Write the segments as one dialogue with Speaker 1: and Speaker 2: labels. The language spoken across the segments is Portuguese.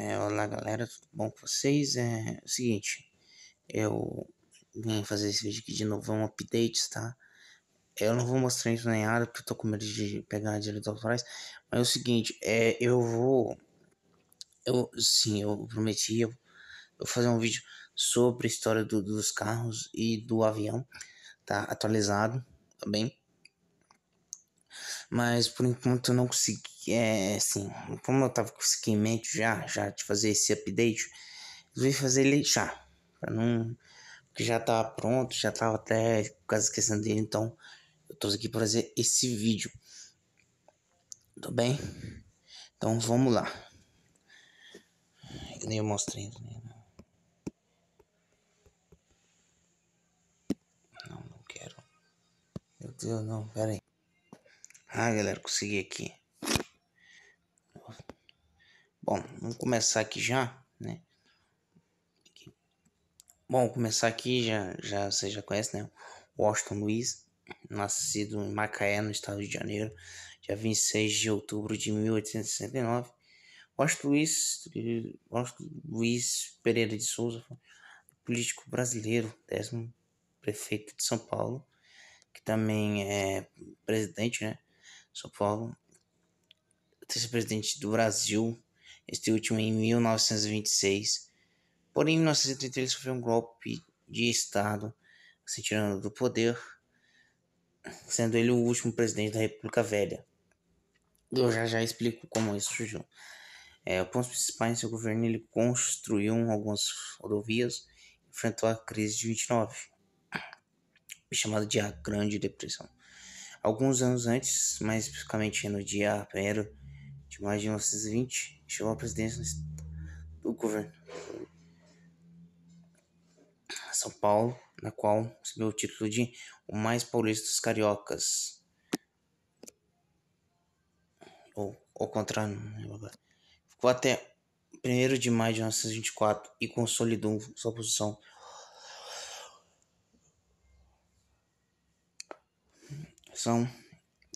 Speaker 1: É, olá galera, tudo bom com vocês? É, é o seguinte, eu vim fazer esse vídeo aqui de novo, é um update, tá? Eu não vou mostrar isso nem nada, porque eu tô com medo de pegar direitos autorais. Mas é o seguinte, é, eu vou... Eu, sim, eu prometi, eu vou fazer um vídeo sobre a história do, dos carros e do avião, tá? Atualizado, tá bem? Mas por enquanto eu não consegui que é assim, como eu tava com isso aqui em mente já, já de fazer esse update, resolvi fazer ele já, para não porque já tava pronto, já tava até por causa dele, então eu tô aqui para fazer esse vídeo. Tudo bem? Então vamos lá. Eu nem mostrei, né? Não, não quero. Meu Deus, não, pera aí. Ah, galera, consegui aqui. Bom, vamos começar aqui já, né? Bom, começar aqui já, já você já conhece, né? Washington Luiz, nascido em Macaé, no estado de Janeiro, dia 26 de outubro de 1869. Washington Luiz, Washington Luiz Pereira de Souza, político brasileiro, décimo prefeito de São Paulo, que também é presidente, né? São Paulo, terceiro presidente do Brasil, este último em 1926. Porém, em 1933 ele sofreu um golpe de Estado, se tirando do poder, sendo ele o último presidente da República Velha. Eu já já explico como isso surgiu. É, pontos em seu governo, ele construiu algumas rodovias e enfrentou a crise de 29, chamada de a Grande Depressão. Alguns anos antes, mais especificamente no dia 1 de maio de 1920, chegou à presidência do governo São Paulo, na qual recebeu o título de o mais paulista dos cariocas. Ou ao contrário, ficou até 1 de maio de 1924 e consolidou sua posição são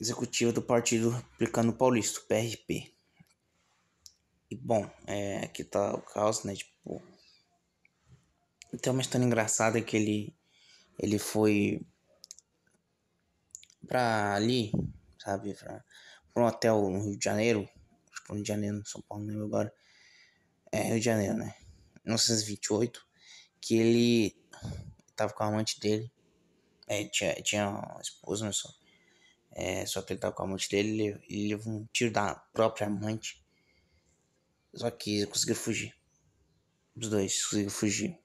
Speaker 1: executiva do Partido Republicano Paulista, PRP. E bom, é, aqui tá o caos, né? Tipo. Tem uma história engraçada que ele. Ele foi. Pra ali, sabe? Pra, pra um hotel no Rio de Janeiro. Acho que no Rio de Janeiro, no São Paulo, não lembro agora. É, Rio de Janeiro, né? 1928. Que ele. Tava com a amante dele. É, tinha, tinha uma esposa, mas né, só. É, só que ele tava com a amante dele. Ele, ele levou um tiro da própria amante só que eles fugir. Os dois conseguiram fugir.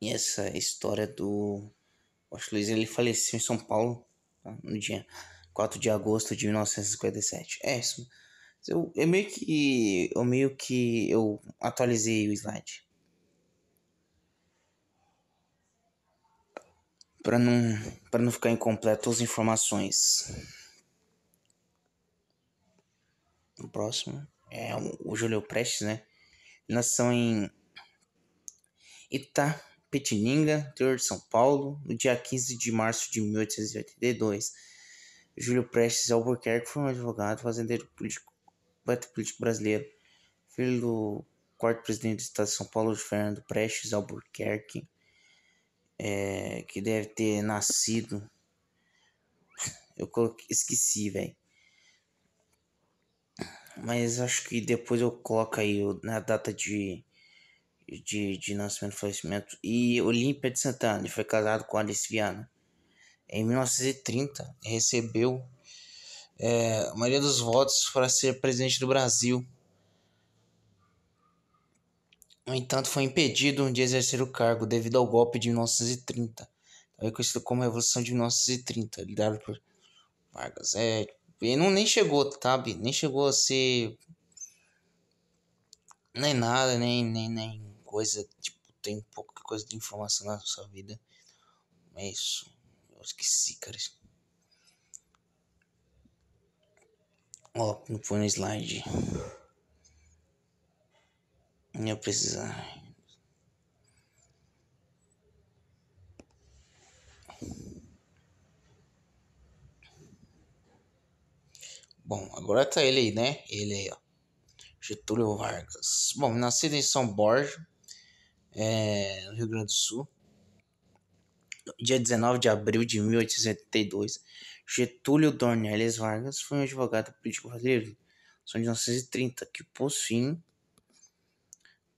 Speaker 1: E essa é história do. O Luiz ele faleceu em São Paulo tá? no dia 4 de agosto de 1957. É isso. Eu, eu é meio que. Eu meio que. Eu atualizei o slide. para não para não ficar incompleto as informações. No próximo é, o Júlio Prestes, né? Ele nasceu em Itapetininga, interior de São Paulo, no dia 15 de março de 1882. Júlio Prestes é Albuquerque foi um advogado, fazendeiro político, poeta político brasileiro, filho do quarto presidente do estado de São Paulo, Fernando Prestes Albuquerque, é, que deve ter nascido. Eu coloquei, esqueci, velho. Mas acho que depois eu coloco aí na data de, de, de nascimento e falecimento. E Olímpia de Santana, ele foi casado com Alice Viana. Em 1930, recebeu é, a maioria dos votos para ser presidente do Brasil. No entanto, foi impedido de exercer o cargo devido ao golpe de 1930, também então, conhecido como Revolução de 1930, liderado por Vargas. É, e não nem chegou, sabe? Nem chegou a ser. Nem nada, nem, nem, nem coisa. Tipo, tem pouca coisa de informação na sua vida. É isso. Eu esqueci, cara. Ó, não foi no slide. Não ia precisar. Bom, agora tá ele aí, né? Ele aí, ó. Getúlio Vargas. Bom, nascido em São Borja, é, no Rio Grande do Sul. Dia 19 de abril de 1882, Getúlio Dornelles Vargas foi um advogado político brasileiro, são de 1930, que pôs fim,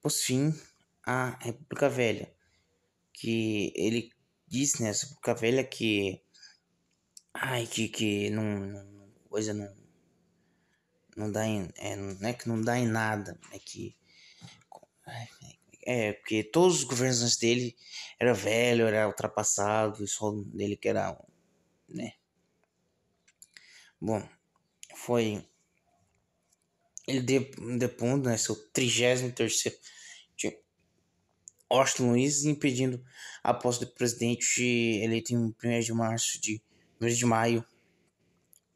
Speaker 1: pôs fim à República Velha. Que ele disse nessa né, República Velha que. Ai, que, que não coisa não não dá em, é, não é que não dá em nada, é que é, é porque todos os governos antes dele era velho, era ultrapassado, e só dele que era, né? Bom, foi ele depondo, né, seu 33º de Austin Luiz impedindo a posse do presidente eleito em 1 de março de 1 de maio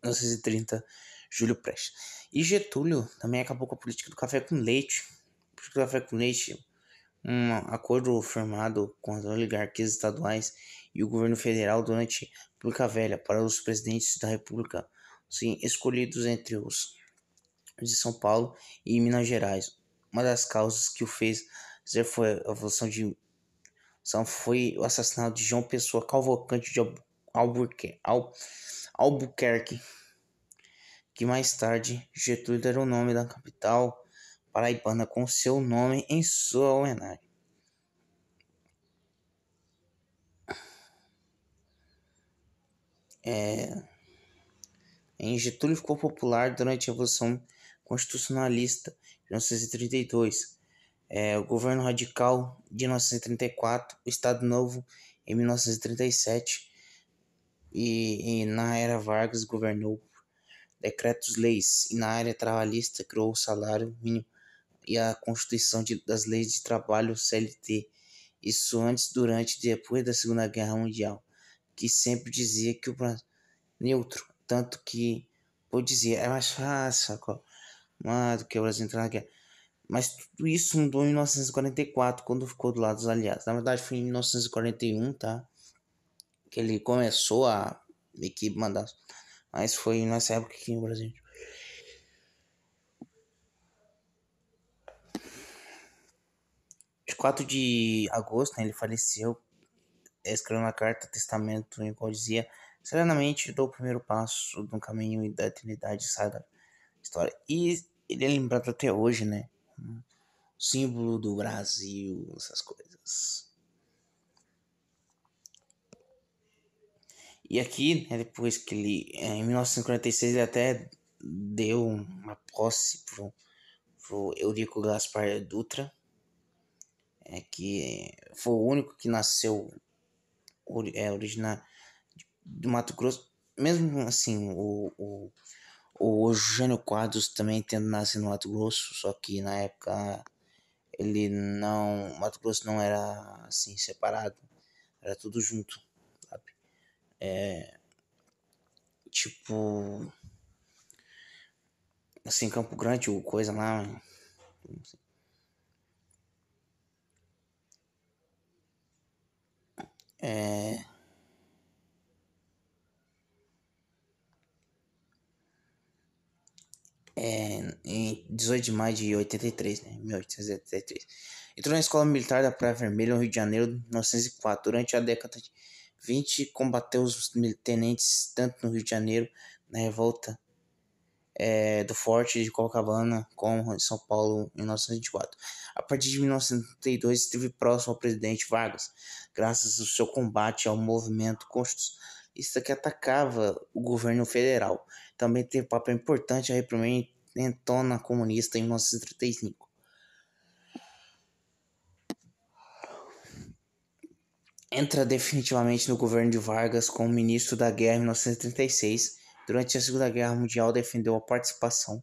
Speaker 1: 1930, Júlio Prestes. E Getúlio também acabou é com a política do café com leite. A política do café com leite, um acordo firmado com as oligarquias estaduais e o governo federal durante a República Velha para os presidentes da República sim, escolhidos entre os de São Paulo e Minas Gerais. Uma das causas que o fez dizer foi a evolução de são foi o assassinato de João Pessoa Calvocante de Albuquerque, Albuquerque que mais tarde Getúlio era o nome da capital paraibana com seu nome em sua homenagem. É, em Getúlio ficou popular durante a Revolução Constitucionalista de 1932, é, o governo radical de 1934, o Estado Novo em 1937 e, e na era Vargas governou decretos-leis, e na área trabalhista criou o salário mínimo e a Constituição de, das Leis de Trabalho CLT, isso antes, durante e depois da Segunda Guerra Mundial, que sempre dizia que o Brasil neutro, tanto que vou dizer, é mais fácil do que o Brasil entrar na guerra. Mas tudo isso mudou em 1944, quando ficou do lado dos aliados. Na verdade, foi em 1941, tá? Que ele começou a meio mandar mas foi nessa época aqui no Brasil. De 4 de agosto, né, ele faleceu, escrevendo na carta testamento em qual dizia: Serenamente dou o primeiro passo no caminho da eternidade, saga história. E ele é lembrado até hoje, né? Símbolo do Brasil, essas coisas. E aqui, né, depois que ele, é, em 1946, ele até deu uma posse pro, pro Eurico Gaspar Dutra, é, que foi o único que nasceu é, originário do Mato Grosso. Mesmo assim, o, o, o Eugênio Quadros também tendo nascido no Mato Grosso, só que na época ele não. Mato Grosso não era assim separado, era tudo junto. É, tipo. Assim, Campo Grande, ou coisa lá. É. É, em 18 de maio de 83, né? 1883. Entrou na Escola Militar da Praia Vermelha, no Rio de Janeiro, em 1904, durante a década de 20 combateu os tenentes tanto no Rio de Janeiro, na revolta é, do Forte de Copacabana, como em São Paulo, em 1924. A partir de 1932, esteve próximo ao presidente Vargas, graças ao seu combate ao movimento constitucionalista que atacava o governo federal. Também teve um papel importante a reprimir comunista em 1935. entra definitivamente no governo de Vargas como ministro da Guerra em 1936. Durante a Segunda Guerra Mundial, defendeu a participação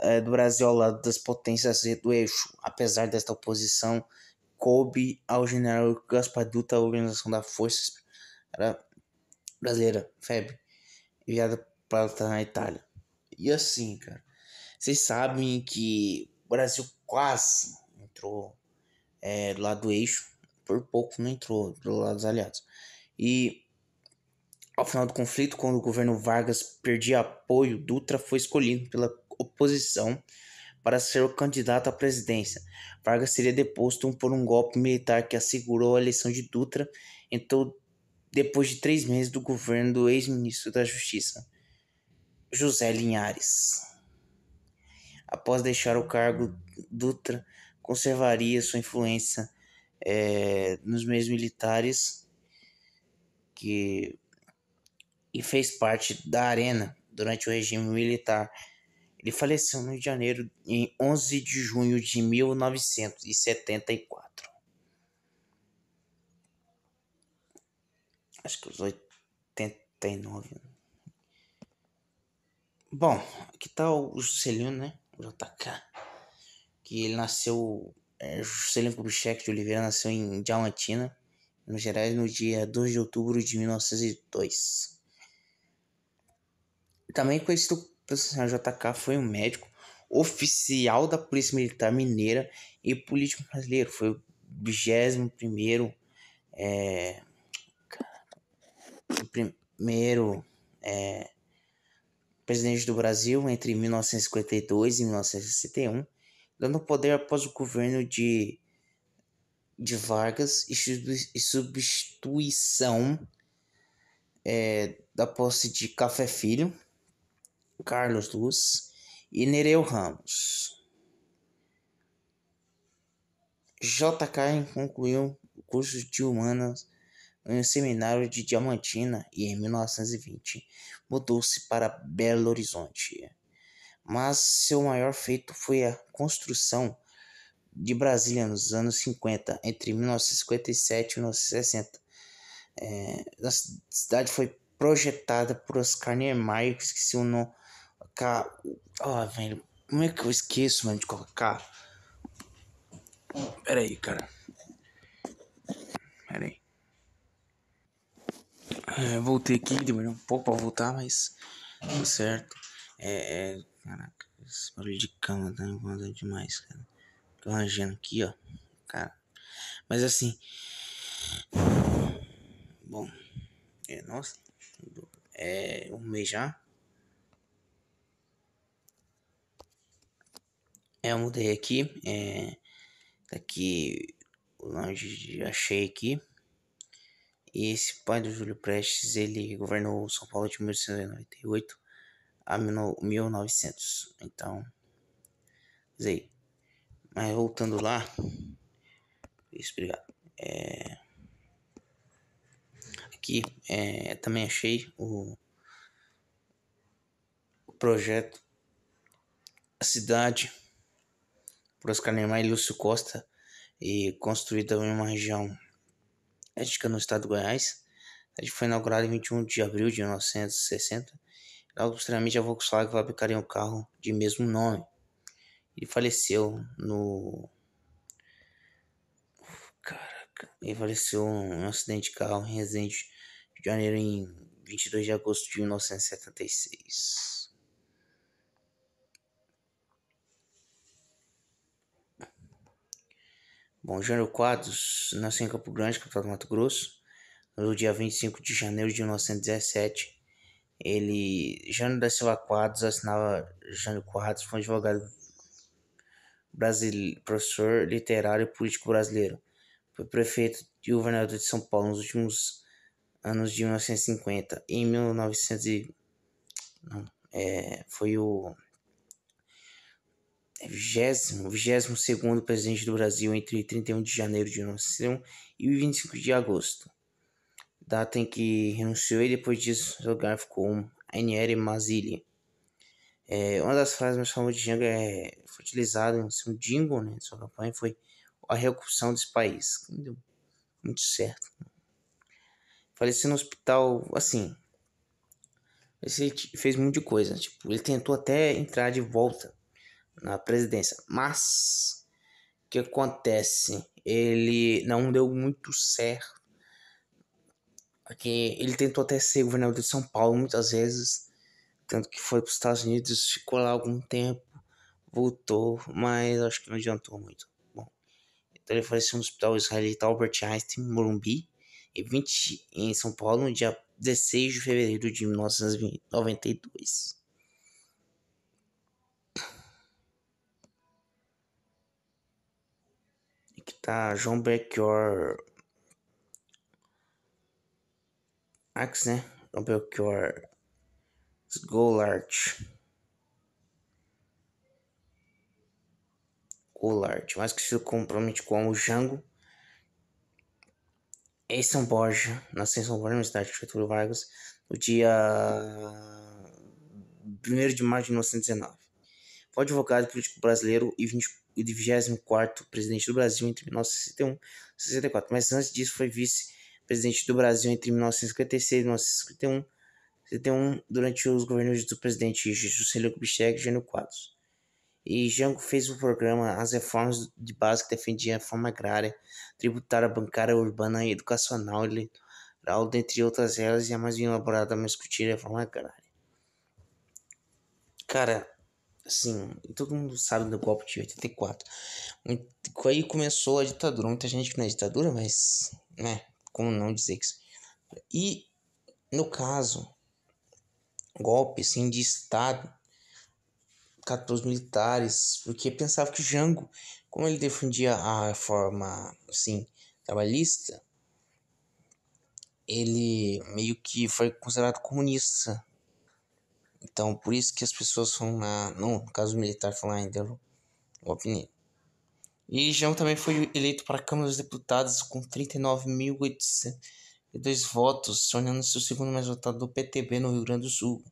Speaker 1: eh, do Brasil ao lado das potências do eixo. Apesar desta oposição, coube ao general Gaspar Dutra a organização da Força Brasileira, FEB, enviada para a Itália. E assim, cara, vocês sabem que o Brasil quase entrou é, do lado do eixo por pouco não entrou do lado dos aliados. E ao final do conflito, quando o governo Vargas perdia apoio, Dutra foi escolhido pela oposição para ser o candidato à presidência. Vargas seria deposto por um golpe militar que assegurou a eleição de Dutra, então depois de três meses do governo do ex-ministro da Justiça, José Linhares. Após deixar o cargo, Dutra conservaria sua influência é, nos meios militares que e fez parte da arena durante o regime militar. Ele faleceu no Rio de Janeiro em 11 de junho de 1974. Acho que os 89. Né? Bom, aqui tá o Juscelino, né? O JK. Que ele nasceu é, Juscelino Kubitschek de Oliveira nasceu em Diamantina, Minas Gerais, no dia 2 de outubro de 1902. Também conhecido pelo senhor JK, foi um médico oficial da Polícia Militar Mineira e político brasileiro. Foi o 21 é, primeiro é, presidente do Brasil entre 1952 e 1961 dando poder após o governo de, de Vargas e substituição é, da posse de Café Filho, Carlos Luz e Nereu Ramos. JK concluiu o curso de humanas no seminário de Diamantina e em 1920 mudou-se para Belo Horizonte mas seu maior feito foi a construção de Brasília nos anos 50, entre 1957 e 1960. É, a cidade foi projetada por Oscar Niemeyer, que o nome. cá. Ah, velho, como é que eu esqueço, mano, de colocar? Pera aí, cara. Pera aí. É, voltei aqui, demorou um pouco pra voltar, mas tá certo. é, é Caraca, esse barulho de cama tá incomodando demais, cara. Tô arranjando aqui, ó. Cara. Mas assim. Bom. É, nossa. É um mês já. É, eu mudei aqui. É, tá aqui já achei aqui. E esse pai do Júlio Prestes, ele governou São Paulo de 1898 a 1900. Então, sei. Mas voltando lá, isso, obrigado. É, aqui é, também achei o, o projeto A Cidade por Oscar Neymar e Lúcio Costa e construída em uma região ética no estado de Goiás. A gente foi inaugurado em 21 de abril de 1960 Logo posteriormente, a Volkswagen fabricaria um carro de mesmo nome. Ele faleceu no. Caraca, ele faleceu em um acidente de carro em Resende de Janeiro em 22 de agosto de 1976. Bom, Jânio Quadros nasceu em Campo Grande, capital do Mato Grosso, no dia 25 de janeiro de 1917 ele, Jânio da Silva Quadros, assinava Jânio Quadros, foi um advogado brasileiro, professor literário e político brasileiro. Foi prefeito e governador de São Paulo nos últimos anos de 1950. Em 1900 e, não, é, foi o 22 é, 22 presidente do Brasil entre 31 de janeiro de 1901 e 25 de agosto data em que renunciou e depois disso seu lugar ficou um Aniere Mazili. É, uma das frases mais famosas de Django é, foi utilizada em seu jingle, né, sua campanha, foi a reconstrução desse país. deu muito certo. Faleceu no hospital, assim, ele fez muita coisa. Né, tipo, ele tentou até entrar de volta na presidência. Mas o que acontece? Ele não deu muito certo. Porque ele tentou até ser governador de São Paulo muitas vezes. Tanto que foi para os Estados Unidos, ficou lá algum tempo, voltou, mas acho que não adiantou muito. Bom, então ele faleceu no hospital israelita Albert Einstein, Morumbi, e 20, em São Paulo, no dia 16 de fevereiro de 1992. E que tá João Belchior Axe, né? Vamos procurar Golart. Golart. Mais se compromete com o Jango. Em é São Borja, nasceu em São Borja, na cidade de Getúlio Vargas, no dia 1 de março de 1919. Foi advogado político brasileiro e 24 presidente do Brasil entre 1961 e 1964. Mas antes disso foi vice presidente do Brasil entre 1956 e 1951, durante os governos do presidente Juscelino Kubitschek e Jânio Quadros. E Jango fez o programa As Reformas de Base que defendia a reforma agrária, tributária, bancária, urbana e educacional, eleitoral, dentre outras elas, e a mais elaborada, mas discutir a reforma agrária. Cara, assim, todo mundo sabe do golpe de 84. Aí começou a ditadura. Muita gente que não é ditadura, mas, né, como não dizer que e no caso golpe sim de estado 14 militares porque pensava que Jango como ele defendia a reforma assim trabalhista ele meio que foi considerado comunista então por isso que as pessoas foram na não no caso militar foi tá lá ainda opinião e João também foi eleito para a Câmara dos Deputados com 39.802 votos, tornando-se o segundo mais votado do PTB no Rio Grande do Sul.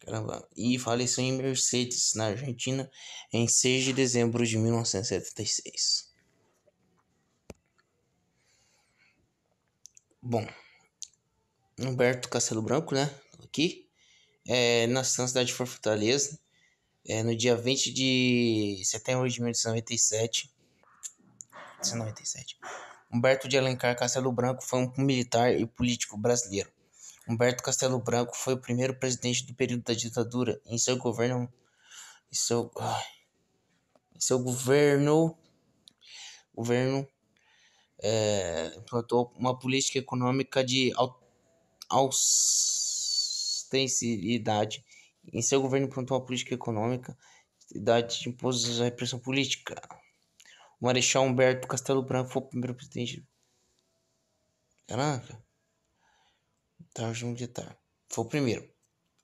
Speaker 1: Caramba. E faleceu em Mercedes, na Argentina, em 6 de dezembro de 1976. Bom, Humberto Castelo Branco, né? Aqui, é, nasceu na cidade de Fortaleza, é, no dia 20 de setembro de 1997. 1997. Humberto de Alencar Castelo Branco foi um militar e político brasileiro. Humberto Castelo Branco foi o primeiro presidente do período da ditadura. Em seu governo, em seu, em seu governo, governo é, implantou uma política econômica de austeridade em seu governo implantou uma política econômica idade de impôs à repressão política. O Marechal Humberto Castelo Branco foi o primeiro presidente. Caraca. Tá, é de militar. Foi o primeiro.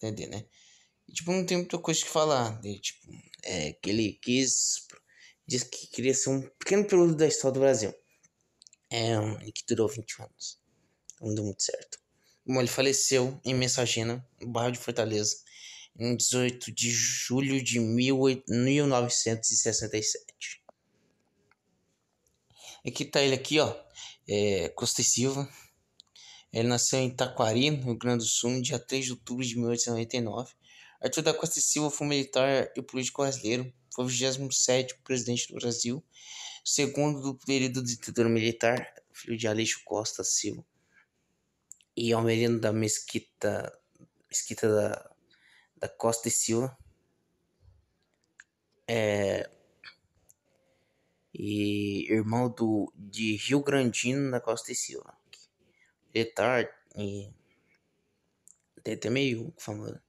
Speaker 1: Entender, né, né? E, tipo, não tem muita coisa que falar Tipo, é que ele quis. Diz que queria ser um pequeno período da história do Brasil. É, um, que durou 20 anos. Não deu muito certo. Bom, ele faleceu em Messagina, no bairro de Fortaleza, em 18 de julho de 1967. Aqui tá ele aqui, ó, é, Costa e Silva. Ele nasceu em Taquari, no Rio Grande do Sul, no dia 3 de outubro de 1899. Arthur da Costa e Silva foi um militar e político brasileiro. Foi o 27 presidente do Brasil, segundo do período do ditador militar, filho de Aleixo Costa Silva. E Almerino da Mesquita, Mesquita da da Costa e Silva. É, e irmão do de Rio Grandino da Costa e Silva. Detar e até, até meio famoso.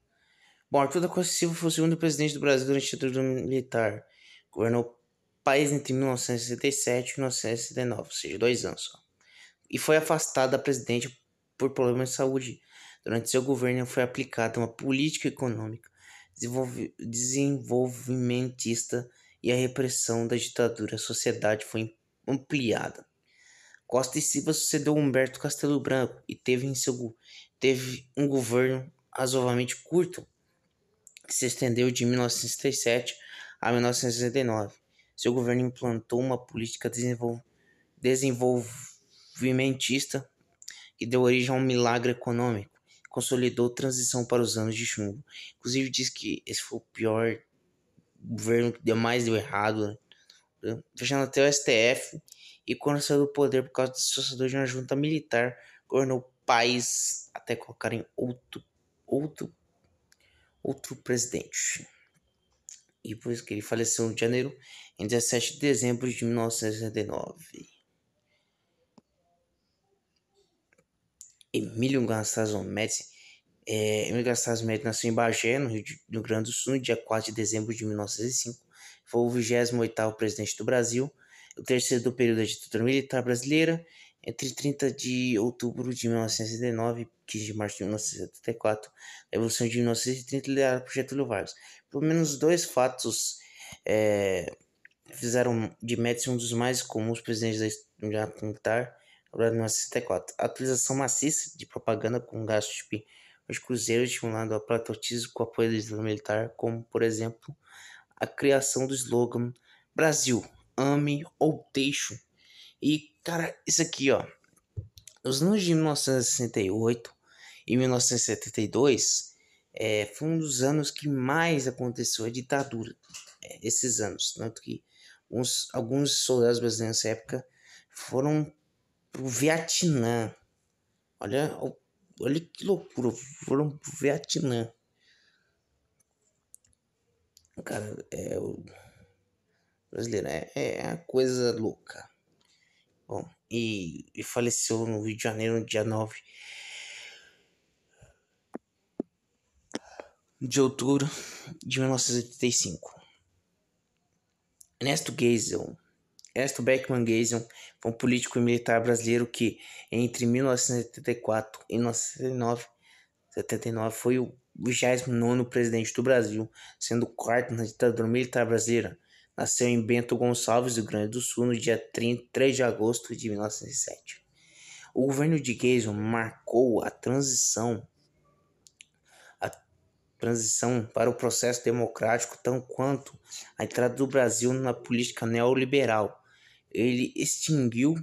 Speaker 1: Bom, Arthur da Costa e Silva foi o segundo presidente do Brasil durante a ditadura militar. Governou o país entre 1967 e 1969, ou seja, dois anos só. E foi afastado da presidente por problemas de saúde Durante seu governo foi aplicada uma política econômica desenvolvimentista e a repressão da ditadura à sociedade foi ampliada. Costa e Silva sucedeu Humberto Castelo Branco e teve, em seu, teve um governo razoavelmente curto, que se estendeu de 1937 a 1969. Seu governo implantou uma política desenvol desenvolvimentista que deu origem a um milagre econômico consolidou transição para os anos de chumbo. Inclusive diz que esse foi o pior governo que deu mais deu errado, né? fechando até o STF e quando saiu do poder por causa do sucessor de uma junta militar, governou o país até colocarem outro outro outro presidente. E por isso que ele faleceu em janeiro, em 17 de dezembro de 1969. Emílio Anastasio Médici. É, Emílio Anastasio Médici nasceu em Bagé, no Rio, de, no Grande do Sul, no dia 4 de dezembro de 1905. Foi o 28º presidente do Brasil, o terceiro do período da ditadura militar brasileira, entre 30 de outubro de 1969 e 15 de março de 1974, a Revolução de 1930 liderada por Getúlio Vargas. Pelo menos dois fatos é, fizeram de Médici um dos mais comuns presidentes da militar abril de 1964. A utilização maciça de propaganda com gastos de os cruzeiros estimulando o patriotismo com apoio do exército militar, como, por exemplo, a criação do slogan Brasil, ame ou deixo. E, cara, isso aqui, ó. Nos anos de 1968 e 1972, é, foi um dos anos que mais aconteceu a ditadura. É, esses anos, tanto que uns, alguns soldados brasileiros nessa época foram pro Vietnã. Olha, olha que loucura, foram pro Vietnã. Cara, é o brasileiro é, é, é uma coisa louca. Bom, e, e faleceu no Rio de Janeiro no dia 9 de outubro de 1985. Ernesto Geisel Ernesto Beckman Geisel foi um político e militar brasileiro que, entre 1974 e 1979, foi o 29 presidente do Brasil, sendo o quarto na ditadura militar brasileira. Nasceu em Bento Gonçalves, do Rio Grande do Sul, no dia 3 de agosto de 1907. O governo de Geisel marcou a transição transição para o processo democrático tão quanto a entrada do Brasil na política neoliberal ele extinguiu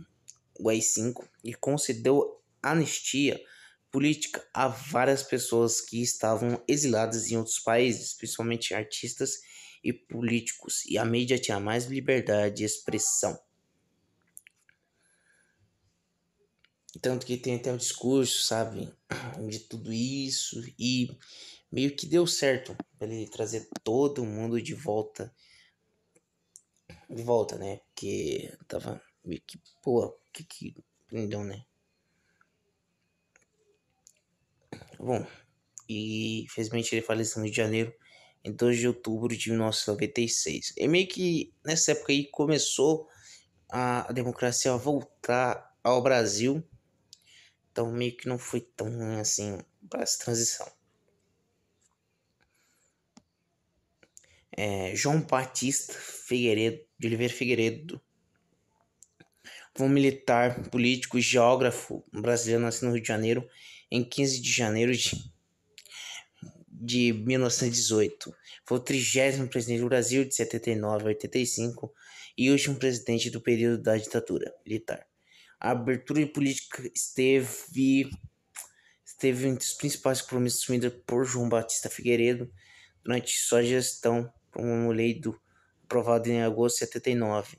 Speaker 1: o AI-5 e concedeu anistia política a várias pessoas que estavam exiladas em outros países, principalmente artistas e políticos, e a mídia tinha mais liberdade de expressão. Tanto que tem até um discurso, sabe, de tudo isso, e meio que deu certo para ele trazer todo mundo de volta de volta, né? Que tava meio que, pô, que que prendeu, né? Bom, e infelizmente ele faleceu no Rio de Janeiro em 2 de outubro de 1996. E é meio que nessa época aí começou a democracia a voltar ao Brasil. Então meio que não foi tão assim para essa transição. é, João Batista Figueiredo, de Oliveira Figueiredo, um militar, político e geógrafo brasileiro, nascido no Rio de Janeiro em 15 de janeiro de, de 1918. Foi o trigésimo presidente do Brasil de 79 a 85 e último presidente do período da ditadura militar. A abertura política esteve, esteve entre os principais compromissos assumidos por João Batista Figueiredo durante sua gestão promulgou lei do, aprovada em agosto de 79,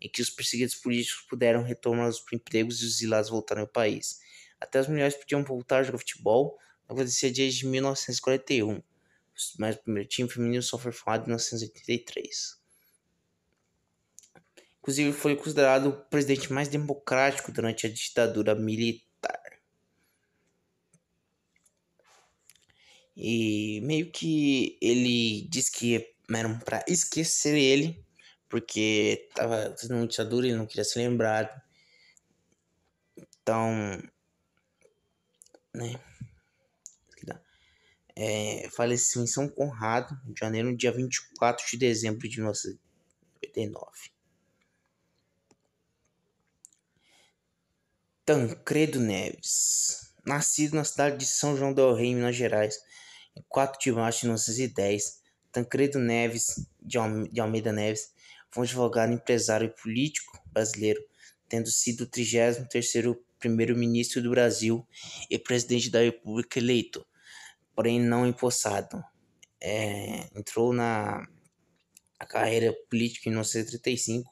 Speaker 1: em que os perseguidos políticos puderam retomar os empregos e os exilados voltaram ao país. Até as mulheres podiam voltar a jogar futebol, acontecia desde 1941, mas o primeiro time feminino só foi formado em 1983. Inclusive, foi considerado o presidente mais democrático durante a ditadura militar. E meio que ele diz que era para esquecer ele, porque tava sendo muito ditadura, ele não queria ser lembrado. Então, né? É, faleceu em São Conrado, de janeiro, no dia 24 de dezembro de 1989. Tancredo Neves, nascido na cidade de São João del Rei, Minas Gerais, em 4 de março de 1910, Tancredo Neves de Almeida Neves foi um advogado, empresário e político brasileiro, tendo sido o 33º primeiro-ministro do Brasil e presidente da República eleito, porém não empossado. É, entrou na carreira política em 1935.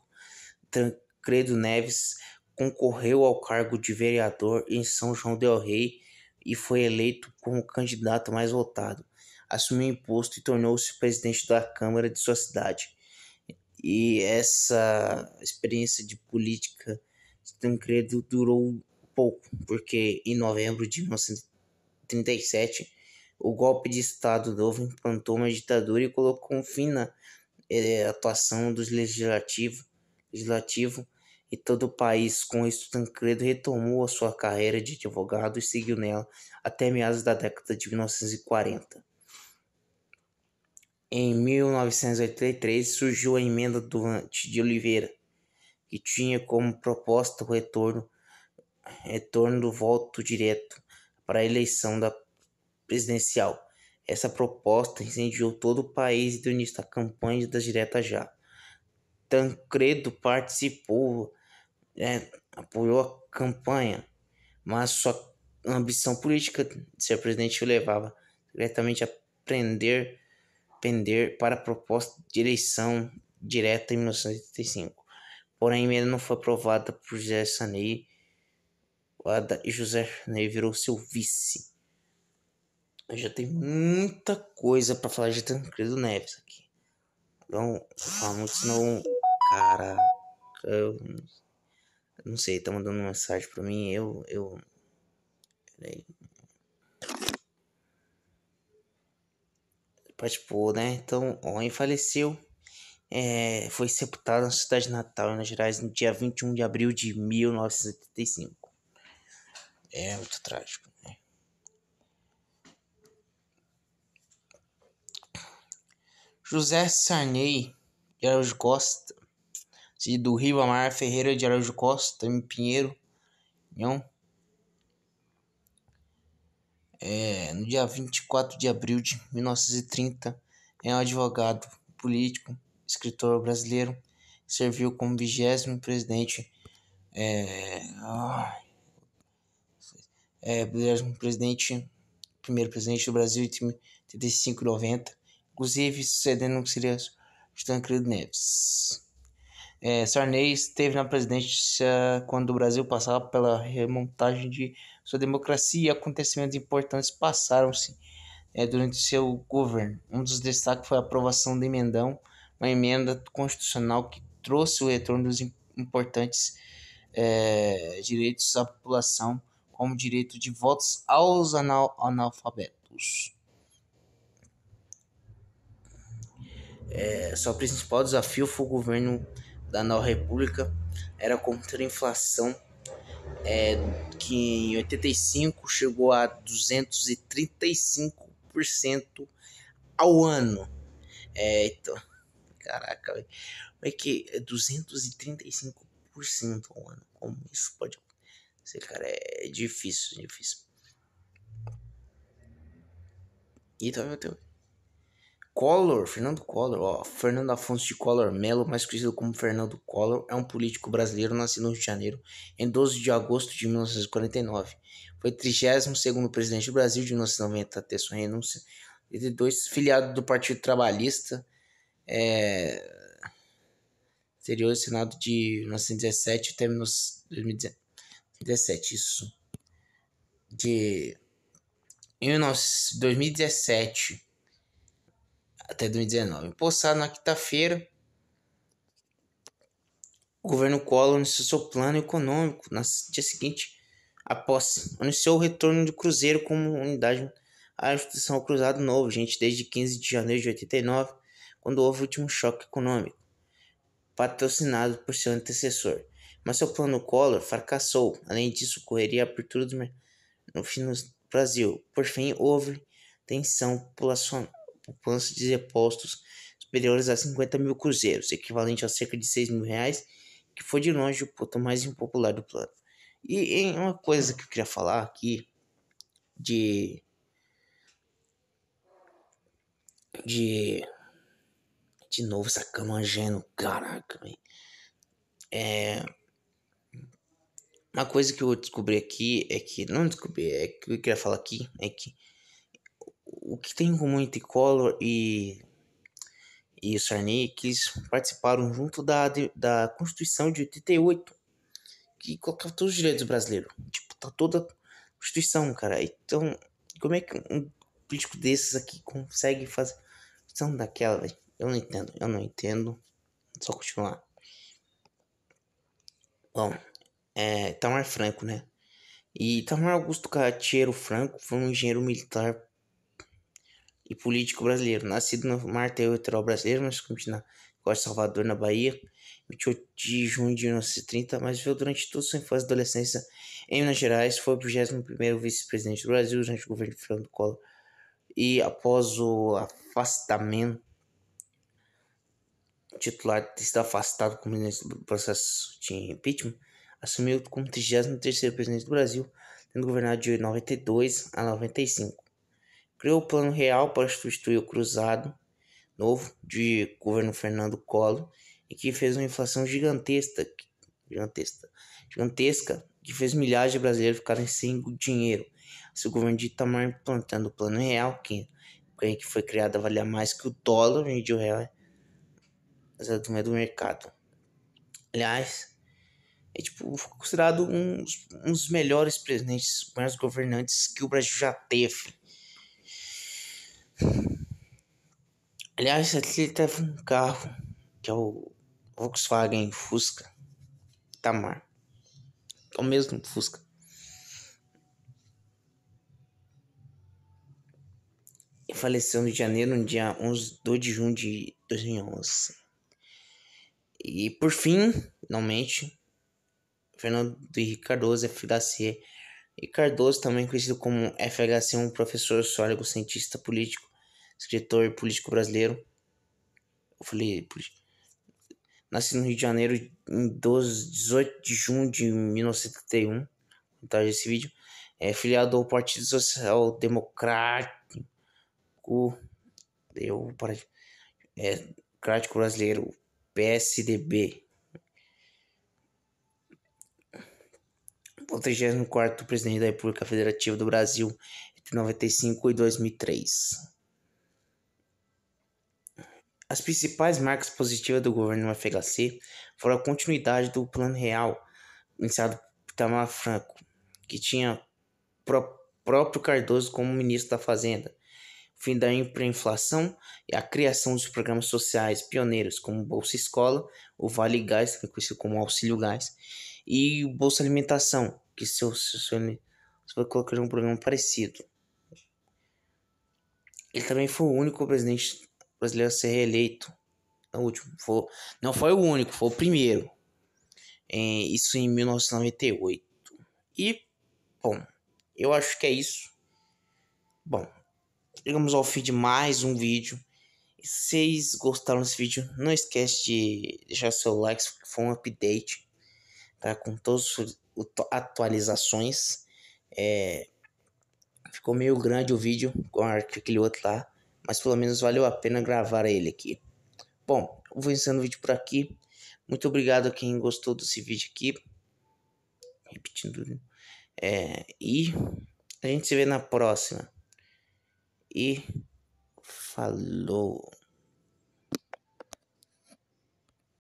Speaker 1: Tancredo Neves concorreu ao cargo de vereador em São João del Rei e foi eleito como candidato mais votado assumiu o posto e tornou-se presidente da Câmara de sua cidade. E essa experiência de política de Tancredo durou pouco, porque em novembro de 1937 o golpe de Estado novo implantou uma ditadura e colocou um fim na eh, atuação dos legislativo, legislativo e todo o país. Com isso, Tancredo retomou a sua carreira de advogado e seguiu nela até meados da década de 1940. Em 1983 surgiu a emenda do de Oliveira, que tinha como proposta o retorno, retorno do voto direto para a eleição da presidencial. Essa proposta incendiou todo o país do início à campanha da direta já. Tancredo participou, é, apoiou a campanha, mas sua ambição política de ser presidente o levava diretamente a prender pender para a proposta de eleição direta em 1985. Porém, a não foi aprovada por José Sanei e José Sanei virou seu vice. Eu já tem muita coisa para falar de Tancredo Neves aqui. Então, vamos, senão. cara, eu não sei, tá mandando uma mensagem para mim. Eu. eu... Peraí. Pra, tipo, né? Então, Owen faleceu. É, foi sepultado na cidade natal, Minas Gerais, no dia 21 de abril de 1975. É muito trágico, né? José Sarney de Araújo Costa, do Rio Amar Ferreira de Araújo Costa, em Pinheiro, não é, no dia 24 de abril de 1930, é um advogado, político, escritor brasileiro, serviu como vigésimo presidente é, é, presidente, primeiro presidente do Brasil em 35 90, inclusive sucedendo o que seria Tancredo Neves. É, Sarney esteve na presidência quando o Brasil passava pela remontagem de sua democracia e acontecimentos importantes passaram-se é, durante seu governo. Um dos destaques foi a aprovação do emendão, uma emenda constitucional que trouxe o retorno dos importantes é, direitos à população, como direito de votos aos analfabetos. É, seu principal desafio foi o governo da nova república era contra a inflação, é, que em 85 chegou a 235% ao ano. É, então, caraca, como é que é 235% ao ano? Como isso pode ser cara? É, é difícil, é difícil. E tá, eu tenho. Collor, Fernando Collor, ó, Fernando Afonso de Collor Melo, mais conhecido como Fernando Collor, é um político brasileiro nascido no Rio de Janeiro em 12 de agosto de 1949. Foi 32º presidente do Brasil de 1990 até sua renúncia. dois filiado do Partido Trabalhista, é, anterior Senado de 1917 até 2017, isso. De em 2017 até 2019. Empossado na quinta-feira, o governo Collor anunciou seu plano econômico no dia seguinte após posse. Anunciou o retorno do Cruzeiro como unidade à instituição Cruzado Novo, gente, desde 15 de janeiro de 89, quando houve o último choque econômico, patrocinado por seu antecessor. Mas seu plano Collor fracassou. Além disso, ocorreria a abertura do no fim do Brasil. Por fim, houve tensão populacional poupança de depósitos superiores a 50 mil cruzeiros, equivalente a cerca de 6 mil reais, que foi de longe o ponto mais impopular do plano. E, e uma coisa que eu queria falar aqui de de de novo essa cama caraca, é uma coisa que eu descobri aqui é que não descobri, é que eu queria falar aqui é que o que tem em comum entre Collor e, e Sarney que eles participaram junto da, da Constituição de 88, que colocava todos os direitos brasileiros. Tipo, tá toda a Constituição, cara. Então, como é que um político desses aqui consegue fazer questão daquela, velho? Eu não entendo, eu não entendo. Só continuar. Bom, é, Tamar Franco, né? E Tamar Augusto Cartiero Franco foi um engenheiro militar e político brasileiro, nascido no e territorial brasileiro, mas na Costa Salvador, na Bahia, 28 de junho de 1930, mas viveu durante toda sua infância e adolescência em Minas Gerais, foi o 21 vice-presidente do Brasil durante o governo de Fernando Collor e após o afastamento o titular ter sido afastado como do processo de impeachment, assumiu como 33 presidente do Brasil, tendo governado de 92 a 95 criou o Plano Real para substituir o Cruzado Novo de governo Fernando Collor e que fez uma inflação gigantesca, gigantesca, gigantesca que fez milhares de brasileiros ficarem sem dinheiro. Se o governo de Itamar implantando o Plano Real, que, eh, que foi criado a valer mais que o dólar e o real é do mercado. Aliás, é tipo considerado um, um dos melhores presidentes, melhores governantes que o Brasil já teve. Aliás, aqui teve um carro que é o Volkswagen Fusca Tamar. É o mesmo Fusca. E faleceu no janeiro, no dia 11, 2 de junho de 2011. E por fim, finalmente, Fernando Henrique Cardoso, é FHC, e Cardoso, também conhecido como FHC, um professor, sociólogo, cientista político, escritor político brasileiro. Eu falei nasci Nascido no Rio de Janeiro em 12, 18 de junho de 1931, tarde desse vídeo. É filiado ao Partido Social Democrático. Eu, é, Democrático Brasileiro, PSDB. o 34 presidente da República Federativa do Brasil entre 95 e 2003. As principais marcas positivas do governo do FHC foram a continuidade do Plano Real, iniciado por Tamar Franco, que tinha pro próprio Cardoso como ministro da Fazenda, o fim da hiperinflação e a criação dos programas sociais pioneiros, como Bolsa Escola, o Vale Gás, é conhecido como Auxílio Gás, e o Bolsa Alimentação, que se seu, seu você vai colocar um programa parecido. Ele também foi o único presidente brasileiro a ser reeleito. Não, último, foi, não foi o único, foi o primeiro. É, isso em 1998. E, bom, eu acho que é isso. Bom, chegamos ao fim de mais um vídeo. Se vocês gostaram desse vídeo, não esquece de deixar seu like, foi um update, tá? Com todos os atualizações. É, ficou meio grande o vídeo com aquele outro lá, mas pelo menos valeu a pena gravar ele aqui. Bom, vou encerrando o vídeo por aqui. Muito obrigado a quem gostou desse vídeo aqui. Repetindo. Né? É, e a gente se vê na próxima. E falou.